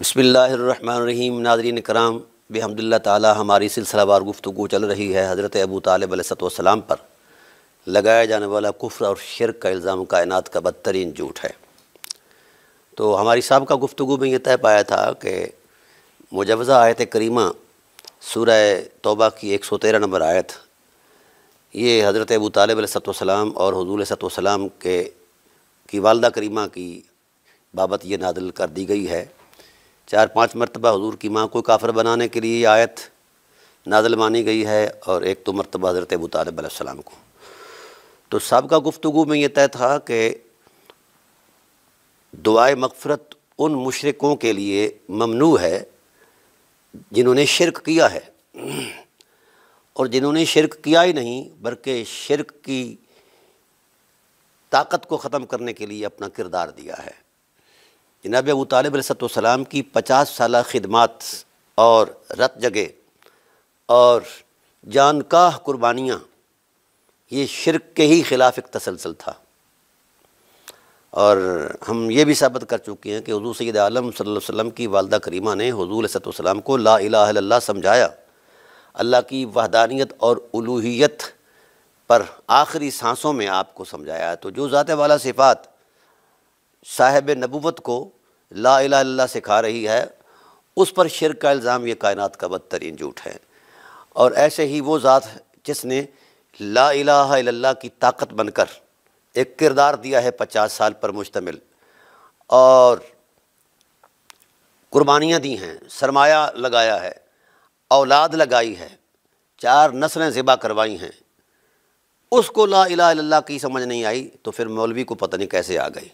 बसमीम नाजरीन कराम बेहमदिल्ला ताली हमारी सिलसिलावार गुफ्तु चल रही है हज़रत अबू तालब पर लगाया जाने वाला कुफ्र और शिरक का इल्ज़ाम कायनात का बदतरीन झूठ है तो हमारी साहब का गुफ्तु में यह तय पाया था कि मुजवज़ा आयत करीमा सूरह तोबा की एक सौ तेरह नंबर आयत ये हज़रत अबू तालब और हजूल सलाम के की वालदा करीमा की बाबत ये नादल कर दी गई है चार पाँच मरतबा हजूर की माँ को काफर बनाने के लिए आयत नाजल मानी गई है और एक तो मरतबा हज़रत अबू को तो सबका गुफ्तु में यह तय था कि दुआए मकफ़रत उन मशरक़ों के लिए ममनू है जिन्होंने शिरक किया है और जिन्होंने शिरक किया ही नहीं बल्कि शिरक की ताकत को ख़त्म करने के लिए अपना किरदार दिया है जनाब अबू तालब सलाम की पचास साल खिदमत और रत जगह और जानकाह कुर्बानियाँ ये शिरक के ही ख़िलाफ़ एक तसलसल था और हम ये भी साबित कर चुके हैं कि हजू सैद आलम वसल्लम की वालदा करीमा ने हजूल सतम को ला समझाया अल्लाह की वहदानियत और उलूहियत पर आखिरी सांसों में आपको समझाया तो जो ज़ात वाला सिफ़ात साहेब नबूवत को ला इला सिखा रही है उस पर शिर का इल्ज़ाम ये कायनात का बदतरीन झूठ है और ऐसे ही वो ज़ात जिसने ला अला की ताकत बनकर एक किरदार दिया है पचास साल पर मुश्तमिल और कुर्बानियाँ दी हैं सरमाया लगाया है औलाद लगाई है चार नस्लें ज़िबा करवाई हैं उसको ला इला की समझ नहीं आई तो फिर मौलवी को पता नहीं कैसे आ गई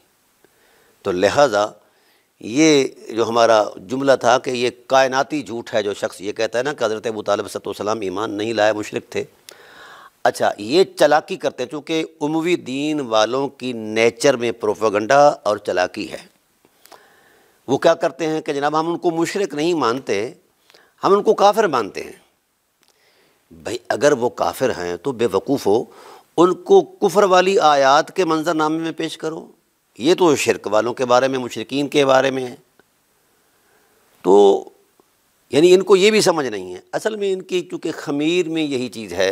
तो लिहाजा ये जो हमारा जुमला था कि ये कायनाती झूठ है जो शख्स ये कहता है ना कि हज़रत अबू तालब ईमान नहीं लाए मुशरक थे अच्छा ये चलाकी करते हैं चूँकि उमवी दीन वालों की नेचर में प्रोफोगंडा और चलाकी है वो क्या करते हैं कि जनाब हम उनको मुशरक नहीं मानते हम उनको काफिर मानते हैं भाई अगर वो काफिर हैं तो बेवकूफ़ हो उनको कुफर वाली आयात के मंजरनामे में पेश करो ये तो शिरक वालों के बारे में मुशरकिन के बारे में है तो यानी इनको ये भी समझ नहीं है असल में इनकी चूँकि खमीर में यही चीज़ है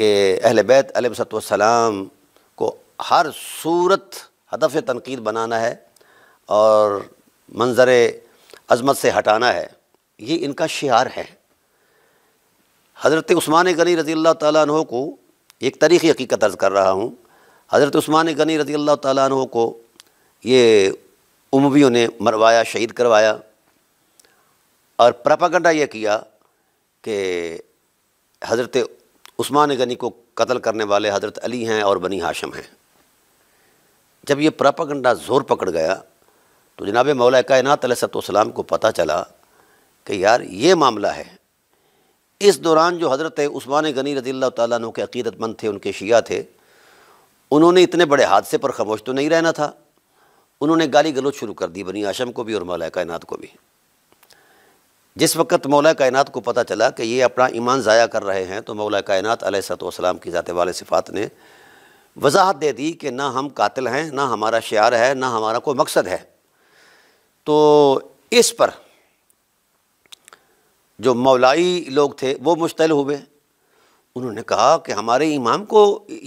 कि अहल बैत अलसलाम को हर सूरत हदफ तनकीद बनाना है और मंज़र अजमत से हटाना है ये इनका शार है हज़रत उस्मान गनी रज़ी अल्लाह तु को एक तरीक़ी हकीकत अर्ज़ कर रहा हूँ हज़रत उस्मान गनी रजी अल्लाह तु को ये उमवियों ने मरवाया शहीद करवाया और प्रापागंडा ये किया कि हज़रत उस्मान गनी को कत्ल करने वाले हज़रत अली हैं और बनी हाशम हैं जब ये प्रापागंडा ज़ोर पकड़ गया तो जनाब मौला कायनात सलाम को पता चला कि यार ये मामला है इस दौरान जो हज़रत उस्मान गनी रज़ी अल्लाह तु के अकीदतमंद थे उनके शिया थे उन्होंने इतने बड़े हादसे पर खामोश तो नहीं रहना था उन्होंने गाली गलोच शुरू कर दी बनी आशम को भी और मौला कायनात को भी जिस वक्त मौला कायनात को पता चला कि ये अपना ईमान ज़ाया कर रहे हैं तो मौला कायनात सलाम की ज़ात वाले सिफ़ात ने वजाहत दे दी कि ना हम कातिल हैं ना हमारा शार है ना हमारा कोई मकसद है तो इस पर जो मौलाई लोग थे वो मुश्तल हुए उन्होंने कहा कि हमारे इमाम को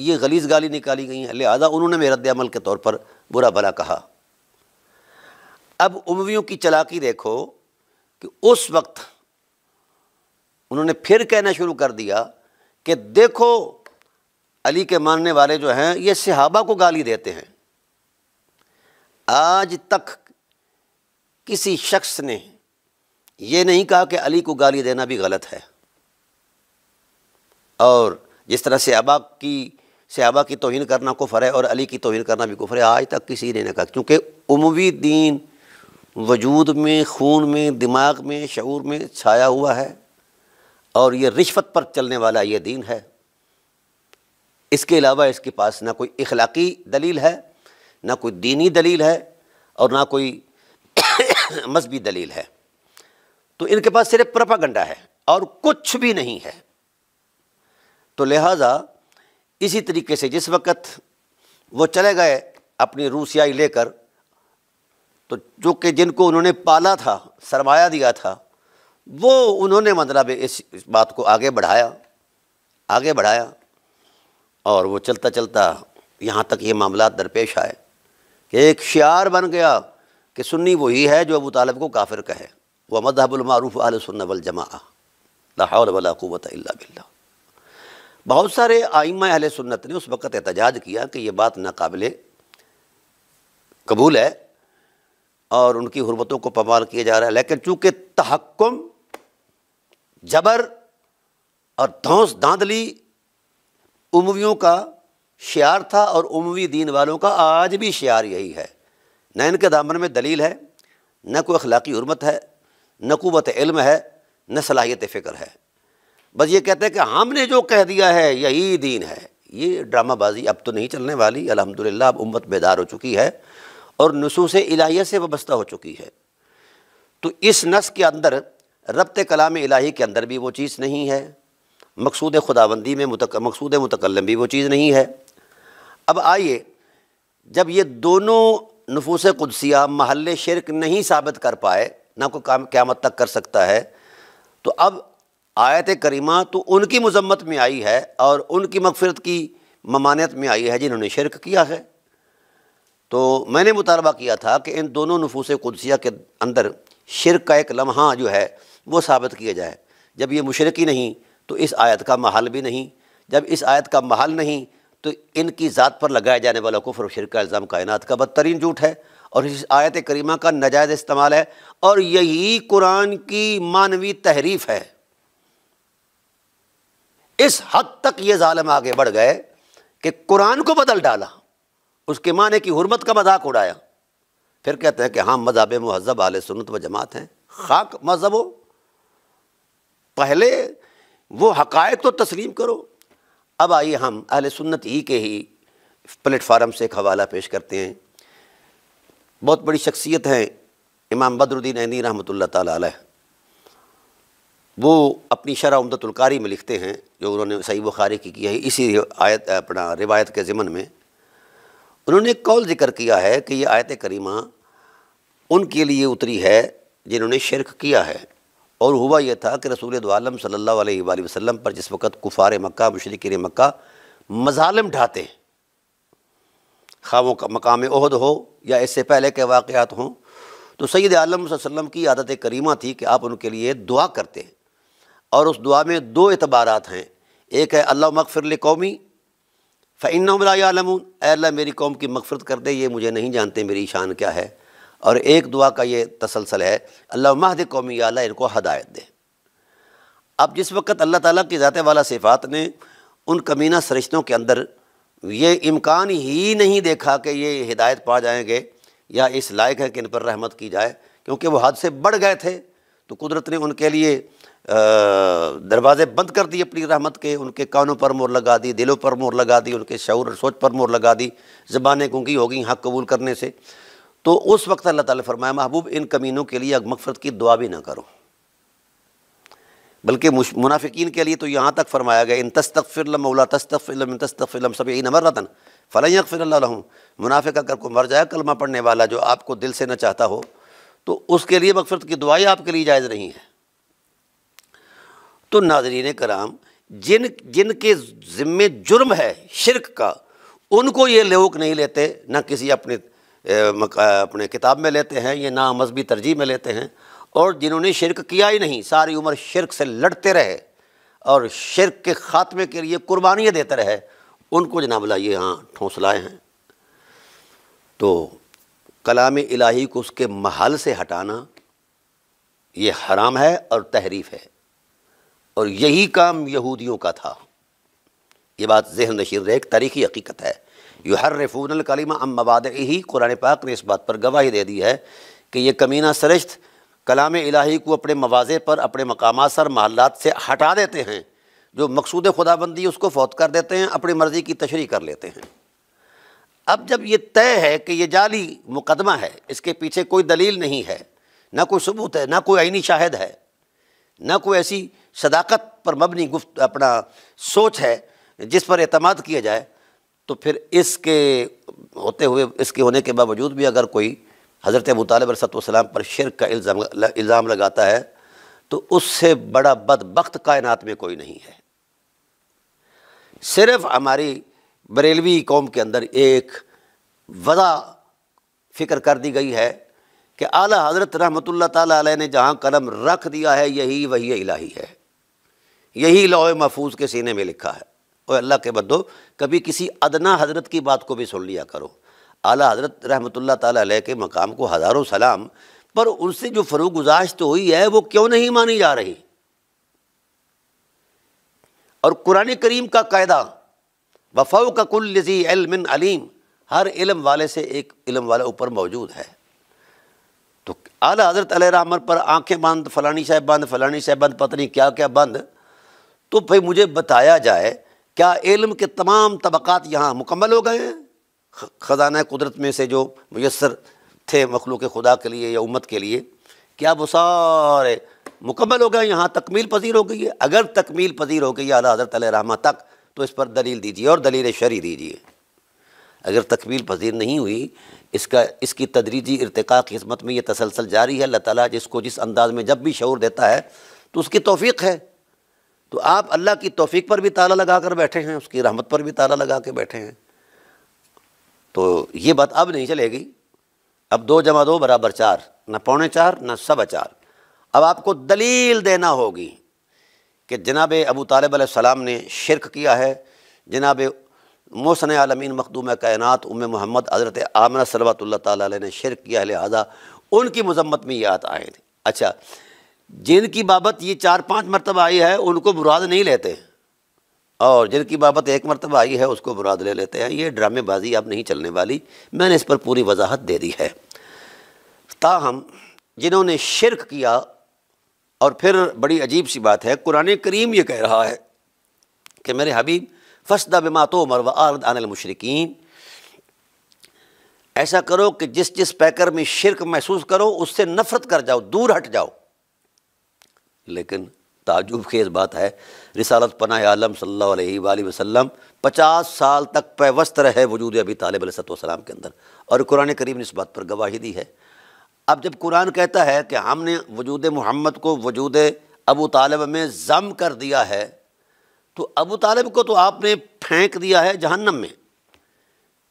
ये गलीज गाली निकाली गई हैं लिहाजा उन्होंने मेरे रद्दमल के तौर पर बुरा भला कहा अब उमवियों की चलाकी देखो कि उस वक्त उन्होंने फिर कहना शुरू कर दिया कि देखो अली के मानने वाले जो हैं ये सिहाबा को गाली देते हैं आज तक किसी शख्स ने यह नहीं कहा कि अली को गाली देना भी गलत है और जिस तरह अबा की सहाबा की तोहन करना कुफर है और अली की तोहन करना भी कुफर है आज तक किसी ने ना कहा क्योंकि उमवी दीन वजूद में खून में दिमाग में शूर में छाया हुआ है और ये रिश्वत पर चलने वाला ये दीन है इसके अलावा इसके पास ना कोई इखलाकी दलील है ना कोई दीनी दलील है और ना कोई मजहबी दलील है तो इनके पास सिर्फ प्रपागंडा है और कुछ भी नहीं है तो लिहाजा इसी तरीके से जिस वक़्त वो चले गए अपनी रूसियाई लेकर तो जो कि जिनको उन्होंने पाला था सरमाया दिया था वो उन्होंने मतलब इस, इस बात को आगे बढ़ाया आगे बढ़ाया और वो चलता चलता यहाँ तक ये मामला दरपेश आए कि एक शार बन गया कि सुन्नी वही है जो अबू तालब को काफिर कहे वह मजहबुलमारूफ़ आल सुन्न वल जमा लाहौल वला अल्ला बिल्ला बहुत सारे आइम अहल सुन्नत ने उस वक़्त एहतजाज किया कि यह बात नाकबिल कबूल है और उनकी हरबतों को पमाल किया जा रहा है लेकिन चूँकि तहक्म जबर और धौस धांधली उमवियों का शार था और उमवी दीन वालों का आज भी शार यही है न इनके दामन में दलील है न कोई अखलाकी हरमत है न कुत इल्म है न सलाहियत फ़िक्र है बस ये कहते हैं कि हमने जो कह दिया है यही दीन है ये ड्रामाबाजी अब तो नहीं चलने वाली अलहमदिल्ला अब उम्मत बेदार हो चुकी है और नसूस इलाहिया से वाबस्ता हो चुकी है तो इस नस के अंदर रबत कलाम इलाही के अंदर भी वो चीज़ नहीं है मकसूद खुदाबंदी में मुतक, मकसूद मतकलम भी वो चीज़ नहीं है अब आइए जब ये दोनों नफूस कुदसिया महल शिरक नहीं साबित कर पाए ना को काम क्यामत तक कर सकता है तो अब আয়াত এ কারীমা তো উনকি যুমমত মে আই হ্যায় অর উনকি মাগফিরাত কি মামানিয়াত মে আই হ্যায় জি ইনহোনে শিরক কিয়া হ্যায় তো ম্যায়নে মুতারাবা কিয়া থা কি ইন দোনো নুফুসে কুদসিয়া কে আন্দার শিরক কা এক লমহাঁ জো হ্যায় ও সাবিত কিয়া جائے জব ইয়ে মুশরিক হি নাহি তো ইস আয়াত কা মাহাল bhi nahi জব ইস আয়াত কা মাহাল nahi তো ইনকি জাত পর লগায়ে jane wala কুফর ও শিরক আলزام কায়नात কা বদترین জুট হ্যায় অর ইস আয়াত এ কারীমা কা নাজায়েদ ইস্তেমাল হ্যায় অর ইয়েহি কুরআন কি মানবী তাহরীফ হ্যায় इस हद तक ये ालम आगे बढ़ गए कि कुरान को बदल डाला उसके माने की हरमत का मजाक उड़ाया फिर कहते हैं कि हाँ मजहब महजब आल सुनत व जमात हैं खाक मजहब हो पहले वो हकायक तो तस्लीम करो अब आइए हम अहल सुन्नत ही के ही प्लेटफार्म से एक हवाला पेश करते हैं बहुत बड़ी शख्सियत हैं इमाम बदरुद्दीन अनी रहमत ला वो अपनी शरह उमदतुल्कारी में लिखते हैं जो उन्होंने सही बुखारी की किया है इसी आयत अपना रिवायत के ज़िमन में उन्होंने एक कौल ज़िक्र किया है कि ये आयत करीमा उनके लिए उतरी है जिन्होंने शिरक किया है और हुआ यह था कि रसूल आलम सल्ला वसम पर जिस वक्त कुफ़ार मक्का मशरकिन मक्का मजालम ढाते खामों का मकाम अहद हो या इससे पहले के वाक़ हों तो सैद आलम वसम की आदत करीमा थी कि आप उनके लिए दुआ करते और उस दुआ में दो एतबारात हैं एक है अल्लाह मकफरल कौमी फ़ैन फ़ैनमलामून अल्लाह मेरी कौम की मकफ़रत कर दे ये मुझे नहीं जानते मेरी शान क्या है और एक दुआ का ये तसलसल है अल्लाह महद कौमी अल्लाह इनको हदायत दे अब जिस वक्त अल्लाह ताला की ज़ात वाला सिफात ने उन कमीना सरिश्तों के अंदर ये इम्कान ही नहीं देखा कि ये हिदायत पा जाएंगे या इस लायक है कि इन पर रहमत की जाए क्योंकि वह हद से बढ़ गए थे तो कुदरत ने उनके लिए दरवाज़े बंद कर दिए अपनी रहमत के उनके कानों पर मोर लगा दी दिलों पर मोर लगा दी उनके शौर और सोच पर मोर लगा दी ज़बानें गूंगी हो गई हक़ कबूल करने से तो उस वक्त अल्लाह ताला फरमाया महबूब इन कमीनों के लिए मगफरत की दुआ भी ना करो बल्कि मुनाफिकीन के लिए तो यहाँ तक फरमाया गया इन तस्तफ़िरम मौला तस्तफ़िलम तस्तफ़िलम सभी फलाई फ़लैक फ़िल्लम मुनाफिक अगर को मर जाए कलमा पढ़ने वाला जो आपको दिल से ना चाहता हो तो उसके लिए मगफरत की दुआई आपके लिए जायज़ नहीं है तो नाजरीन कराम जिन जिनके ज़िम्मे जुर्म है शिरक का उनको ये लोग नहीं लेते ना किसी अपने अपने किताब में लेते हैं या ना मजहबी तरजीह में लेते हैं और जिन्होंने शिरक किया ही नहीं सारी उम्र शिरक से लड़ते रहे और शिरक के ख़ात्मे के लिए कुर्बानियाँ देते रहे उनको जनाब ये हाँ ठोसलाए हैं तो कलाम इलाही को उसके महल से हटाना ये हराम है और तहरीफ़ है और यही काम यहूदियों का था ये बात जहन नशीर एक तारीखी हकीकत है यू हर रफून कलीमा अम मवाद ही कुरान पाक ने इस बात पर गवाही दे दी है कि ये कमीना सरिश्त कलाम इलाही को अपने मवाज़े पर अपने मकाम सर महलात से हटा देते हैं जो मकसूद खुदाबंदी उसको फौत कर देते हैं अपनी मर्ज़ी की तशरी कर लेते हैं अब जब ये तय है कि ये जाली मुकदमा है इसके पीछे कोई दलील नहीं है ना कोई सबूत है ना कोई आइनी शाहद है ना कोई ऐसी सदाकत पर मबनी गुफ्त अपना सोच है जिस पर अतमाद किया जाए तो फिर इसके होते हुए इसके होने के बावजूद भी अगर कोई हज़रत अबू तालब पर शिर का इल्ज़ाम इल्ज़ाम लगाता है तो उससे बड़ा बदबख्त कायनात में कोई नहीं है सिर्फ हमारी बरेलवी कौम के अंदर एक वजह फ़िक्र कर दी गई है कि आला हज़रत रहमत ला ने जहाँ कलम रख दिया है यही वही इलाही है यही लौह महफूज के सीने में लिखा है और अल्लाह के बदो कभी किसी अदना हजरत की बात को भी सुन लिया करो आला हजरत रहमत तै के मकाम को हज़ारों सलाम पर उनसे जो फरू गुजाश्त तो हुई है वो क्यों नहीं मानी जा रही और कुरान करीम का कायदा वफाऊ का कुल लजी अलमिन अलीम हर इलम वाले से एक इलम वाला ऊपर मौजूद है तो आला हज़रत रहमन पर आंखें बंद फ़लानी साहब बंद फ़लानी साहब बंद पत्नी क्या क्या बंद तो भाई मुझे बताया जाए क्या इलम के तमाम तबक़ात यहाँ मुकम्मल हो गए हैं ख़जाना कुदरत में से जो मैसर थे मखलूक खुदा के लिए या उम्मत के लिए क्या वो सारे मुकम्मल हो गए यहाँ तकमील पजीर हो गई है अगर तकमील पजीर हो गई है अला हज़रत रामा तक तो इस पर दलील दीजिए और दलील शरी दीजिए अगर तकबील पजीर नहीं हुई इसका इसकी तदरीजी इरतका की खिदमत में ये तसलसल जारी है अल्लाह ताली जिसको जिस अंदाज में जब भी शौर देता है तो उसकी तोफ़ी है तो आप अल्लाह की तोफ़ी पर भी ताला लगा कर बैठे हैं उसकी रहमत पर भी ताला लगा के बैठे हैं तो ये बात अब नहीं चलेगी अब दो जमा दो बराबर चार ना पौने चार ना सब चार अब आपको दलील देना होगी कि जनाब अबू तालब सलाम ने शिरक किया है जनाब मोसन आलमीन मखदूम कायनत उम महमद हज़रत आमना सलवात ताली ने शिर किया लिहाजा उनकी मजम्मत में ये आत आए थे अच्छा जिनकी बाबत ये चार पाँच मरतबा आई है उनको बुराद नहीं लेते और जिनकी बाबत एक मरतबा आई है उसको बुराद ले लेते हैं ये ड्रामेबाजी अब नहीं चलने वाली मैंने इस पर पूरी वजाहत दे दी है ताहम जिन्होंने शिरक किया और फिर बड़ी अजीब सी बात है कुरान करीम ये कह रहा है कि मेरे हबीब फसद बिमा तो आरद मशरकिन ऐसा करो कि जिस जिस पैकर में शिरक महसूस करो उससे नफरत कर जाओ दूर हट जाओ लेकिन ताजुब खेज बात है रिसालत पनाह आलम सल्लल्लाहु अलैहि वसल्लम पचास साल तक पैवस्त रहे वजूद अभी तालब सलाम के अंदर और कुरान करीम ने इस बात पर गवाही दी है अब जब कुरान कहता है कि हमने वजूद मोहम्मद को वजूद अबू तालब में ज़म कर दिया है तो अबू तालिब को तो आपने फेंक दिया है जहन्नम में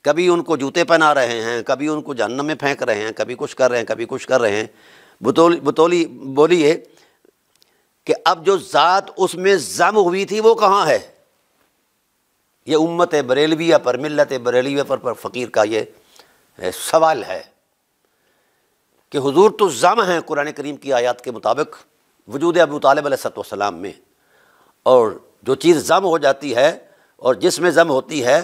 कभी उनको जूते पहना रहे हैं कभी उनको जहन्नम में फेंक रहे हैं कभी कुछ कर रहे हैं कभी कुछ कर रहे हैं बतौली बतौली बोलिए कि अब जो ज़ात उसमें जम हुई थी वो कहाँ है ये उम्मत बरेलविया पर मिलत बरेलविया पर, पर फ़कीर का ये सवाल है कि हुजूर तो जम हैं कुरान करीम की आयत के मुताबिक वजूद अबू तालब सलाम में और जो चीज़ ज़म हो जाती है और जिसमें ज़म होती है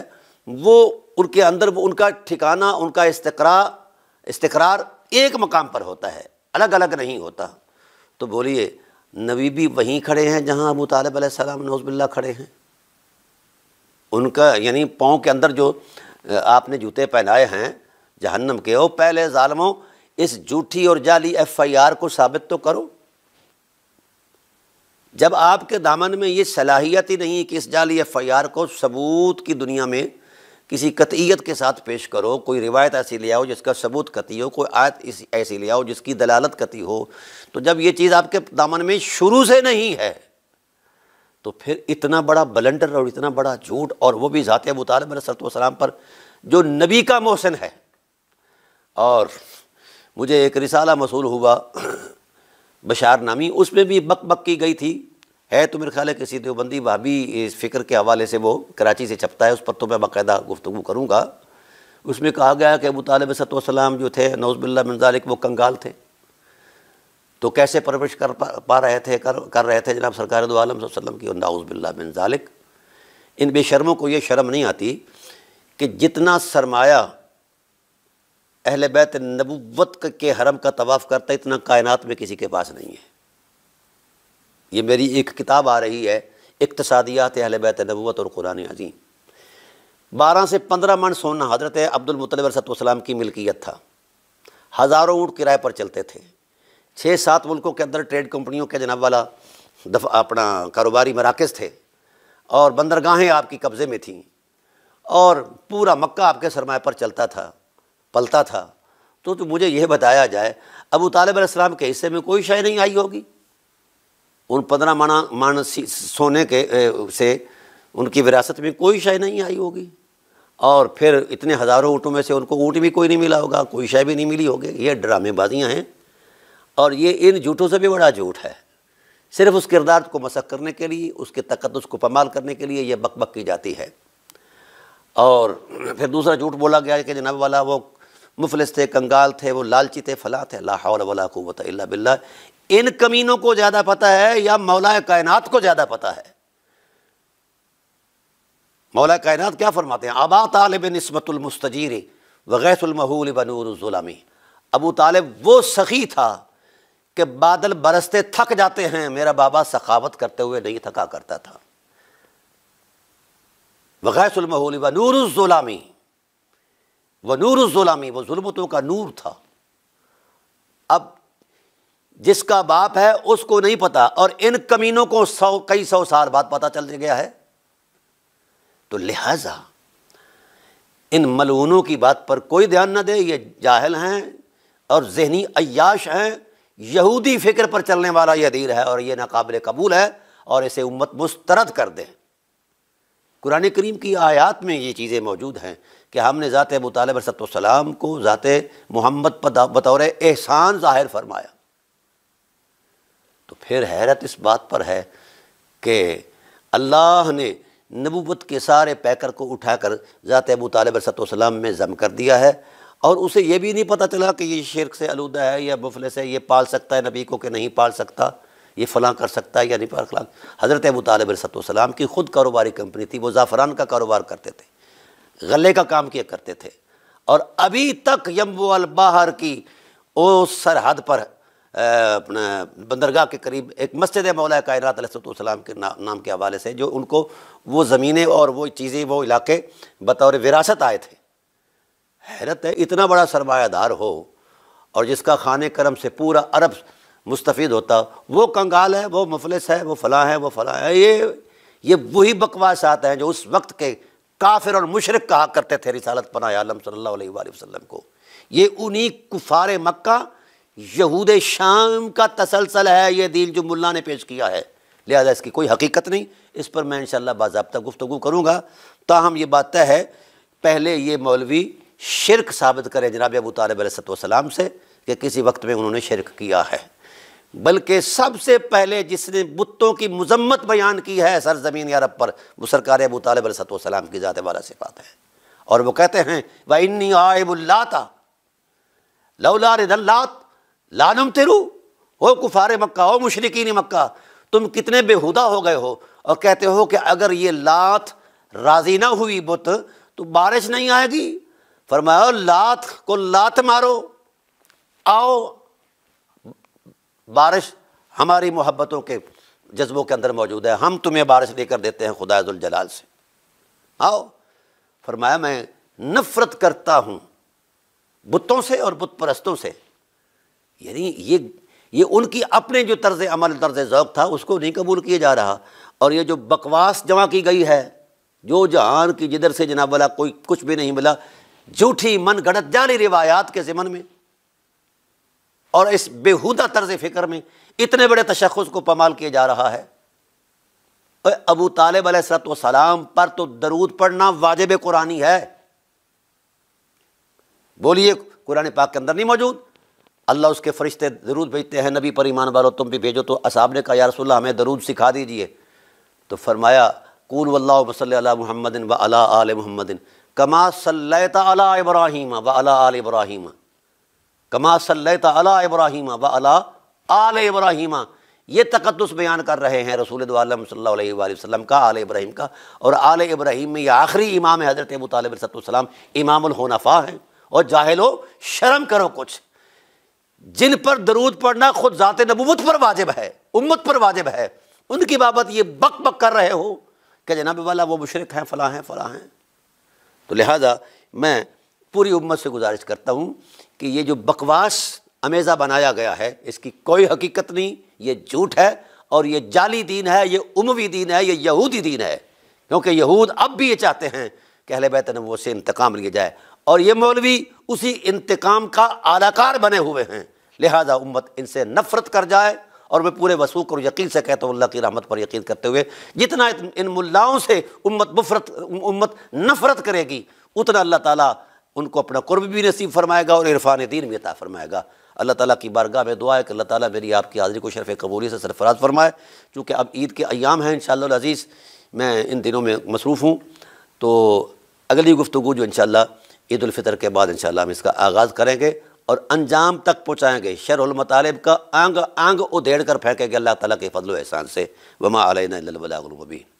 वो उनके अंदर वो उनका ठिकाना उनका इसतरा इस्तरार एक मकाम पर होता है अलग अलग नहीं होता तो बोलिए नबी भी वहीं खड़े हैं जहाँ अबू तालब सलाम नौजबिल्ला खड़े हैं उनका यानी पाँव के अंदर जो आपने जूते पहनाए हैं जहन्नम के ओ पहले ालमों इस झूठी और जाली एफ आई आर को साबित तो करो जब आपके दामन में ये सलाहियत ही नहीं कि इस जाल या फ़यार को सबूत की दुनिया में किसी कतियत के साथ पेश करो कोई रिवायत ऐसी ले आओ जिसका सबूत कती हो कोई आयत ऐसी ले आओ जिसकी दलालत कती हो तो जब ये चीज़ आपके दामन में शुरू से नहीं है तो फिर इतना बड़ा बलंडर और इतना बड़ा झूठ और वो भी ज़ात बुतार सरतम पर जो नबी का मौसन है और मुझे एक रिसाला मसूल हुआ बशार नामी उसमें भी बक बक की गई थी है तो मेरे ख्याल है किसी देवबंदी भाभी इस फ़िक्र के हवाले से वो कराची से छपता है उस पर तो मैं बाकायदा गुफ्तु करूँगा उसमें कहा गया कि अबू तालब सतम जो थे नौजबिल्ला मंजालिक वो कंगाल थे तो कैसे परवरिश कर पा, पा रहे थे कर कर रहे थे जनाब सरकार दो की नाउज़बिल्ला बिन जालिक इन बेशर्मों को ये शर्म नहीं आती कि जितना सरमाया अहल बैत नबूत के हरम का तवाफ़ करता इतना कायनात में किसी के पास नहीं है ये मेरी एक किताब आ रही है इकतसादियात अहल बैत नबूत और कुरान अजीम बारह से पंद्रह मन सोना हजरत अब्दुलमतलब सतम की मिल्कियत था हज़ारों ऊँट किराए पर चलते थे छः सात मुल्कों के अंदर ट्रेड कंपनियों के जनाब वाला दफा अपना कारोबारी मराकज़ थे और बंदरगाहें आपकी कब्ज़े में थीं और पूरा मक्का आपके सरमाए पर चलता था पलता था तो, तो मुझे यह बताया जाए अबू तालब अलैहिस्सलाम के हिस्से में कोई शय नहीं आई होगी उन पंद्रह माना मान सोने के ए, से उनकी विरासत में कोई शय नहीं आई होगी और फिर इतने हज़ारों ऊँटों में से उनको ऊँट भी कोई नहीं मिला होगा कोई शय भी नहीं मिली होगी ये ड्रामेबाजियाँ हैं और ये इन झूठों से भी बड़ा झूठ है सिर्फ उस किरदार को मसक करने के लिए उसके तकदस को पमाल करने के लिए यह बकबक की जाती है और फिर दूसरा झूठ बोला गया कि जनाब वाला वो मुफलिस थे कंगाल थे वो लालची थे फला थे लाहौला अल्ला बिल्ला इन कमीनों को ज़्यादा पता है या मौलाए कायनात को ज़्यादा पता है मौला कायनात क्या फरमाते हैं आबा तालब नस्बतमस्तजीर वगैसमहूल बनूरज़ुलमी अबू तालब वो सखी था कि बादल बरसते थक जाते हैं मेरा बाबा सखावत करते हुए नहीं थका करता था वगैसमहूल बनूरज़ुलमी नूर जुलामी वो ुलमतों का नूर था अब जिसका बाप है उसको नहीं पता और इन कमीनों को सौ कई सौ साल बाद पता चल गया है तो लिहाजा इन मलूनों की बात पर कोई ध्यान ना दे ये जाहल हैं और जहनी अयाश हैं यहूदी फ़िक्र पर चलने वाला यह दीर है और यह नाकबिल कबूल है और इसे उम्मत मुस्तरद कर दें कुरान करीम की आयात में ये चीज़ें मौजूद हैं कि हमने ज़ात मुतालब सतम को ज़ात मोहम्मद पर बतौर एहसान ज़ाहिर फरमाया तो फिर हैरत इस बात पर है कि अल्लाह ने नबूत के सारे पैकर को उठा कर ज़ात मुतालब सतम में जम कर दिया है और उसे यह भी नहीं पता चला कि ये शिरक से आलूदा है या मुफल से ये पाल सकता है नबी को कि नहीं पाल सकता ये फ़लाँ कर सकता है या नहीं पाल खिला हज़रत मुतालब सतम की ख़ुद कारोबारी कंपनी थी वो ज़ाफ़रान का कारोबार करते थे गले का काम किया करते थे और अभी तक यमबो बाहर की उस सरहद पर अपना बंदरगाह के करीब एक मस्जिद मौला का सलाम के ना, नाम के हवाले से जो उनको वो ज़मीनें और वो चीज़ें वो इलाके बतौर विरासत आए थे हैरत है इतना बड़ा सरमायादार हो और जिसका खान करम से पूरा अरब मुस्तफ़ होता वो कंगाल है वो मफलस है वो फलाँ है वो फलाँ है ये ये वही बकवासात हैं जो उस वक्त के काफिर और मुशरक कहा करते थे रिसालत पना आलम सल्ला वसलम को ये उन्हीं कुफार मक्का यहूद शाम का तसलसल है ये दिल जो मुला ने पेश किया है लिहाजा इसकी कोई हकीकत नहीं इस पर मैं इन बाबा गुफ्तु करूँगा ताहम ये बात तय है पहले ये मौलवी शिरक साबित करें जनाब अबू तालब सलाम से कि किसी वक्त में उन्होंने शिरक किया है बल्कि सबसे पहले जिसने बुतों की मजम्मत बयान की है सरजमीन अरब पर वो सरकार अबू तालब सतम की जाते वाला सिफात है और वो कहते हैं वह इन्नी आयबुल्ला था लौला तेरू हो कुफार मक्का हो मुशरकिन मक्का तुम कितने बेहुदा हो गए हो और कहते हो कि अगर ये लात राजी ना हुई बुत तो बारिश नहीं आएगी फरमाओ लात को लात मारो आओ बारिश हमारी मोहब्बतों के जज्बों के अंदर मौजूद है हम तुम्हें बारिश लेकर देते हैं खुदा जलाल से आओ फरमाया मैं नफ़रत करता हूँ बुतों से और बुत परस्तों से यानी ये ये उनकी अपने जो तर्ज अमल तर्ज ओक़ था उसको नहीं कबूल किया जा रहा और ये जो बकवास जमा की गई है जो जहान की जिधर से जनाब वाला कोई कुछ भी नहीं मिला झूठी मन गणत जाली रिवायात के ज़मन में और इस बेहुदा तर्ज फ़िक्र में इतने बड़े तशखस को पमाल किया जा रहा है और अबू तालब सलाम पर तो दरूद पढ़ना वाजिब कुरानी है बोलिए कुरान पाक के अंदर नहीं मौजूद अल्लाह उसके फरिश्ते दरूद भेजते हैं नबी पर ईमान वालों तुम भी भेजो तो असाब ने कहा यारसोल्ला हमें दरूद सिखा दीजिए तो फरमाया कुल वल्ला वसल महमदिन व अला आल महमदिन कमा सल्लता अला इब्राहिम व अला आल इब्राहिम कमा सल तला इब्राहिम व अला आल इब्राहिम ये तकदस बयान कर रहे हैं रसूल दम का आल इब्राहिम का और आल इब्राहिम में यह आखिरी इमाम हज़रत अबू इमाम होनाफा हैं और जाहिलो शर्म करो कुछ जिन पर दरूद पढ़ना खुद ज़ात नबूत पर वाजिब है उम्मत पर वाजिब है उनकी बाबत ये बक बक कर रहे हो कि जनाब वाला वो मुशरक हैं फ़लाँ हैं फ़लाँ हैं तो लिहाजा मैं पूरी उम्मत से गुजारिश करता हूँ कि ये जो बकवास अमेज़ा बनाया गया है इसकी कोई हकीकत नहीं ये झूठ है और ये जाली दीन है ये उमवी दीन है ये यहूदी दीन है क्योंकि यहूद अब भी ये चाहते हैं कि अहले बैत नबो से इंतकाम लिया जाए और ये मौलवी उसी इंतकाम का आलाकार बने हुए हैं लिहाजा उम्मत इनसे नफरत कर जाए और मैं पूरे वसूख और यकीन से कहता हूँ अल्लाह की रहमत पर यकीन करते हुए जितना इन मुल्लाओं से उम्मत मुफरत उम्मत नफरत करेगी उतना अल्लाह ताला उनको अपना कुर्ब भी नसीब फरमाएगा और इरफान दीन भी अता फरमाएगा अल्लाह ताला की बारगाह में दुआ है कि अल्लाह ताला मेरी आपकी हाज़िरी को शरफ़ कबूली से सरफराज फरमाए चूँकि अब ईद के अयाम हैं इन अज़ीज़ मैं इन दिनों में मसरूफ़ हूँ तो अगली गुफ्तु जो इन ईदालफ़ितर के बाद इन हम इसका आगाज़ करेंगे और अंजाम तक पहुँचाएँगे शरमतालब का आंग आंग उधेड़ कर फेंकेंगे अल्लाह ताली के फ़ल एहसान से वमा आलिन बलाबी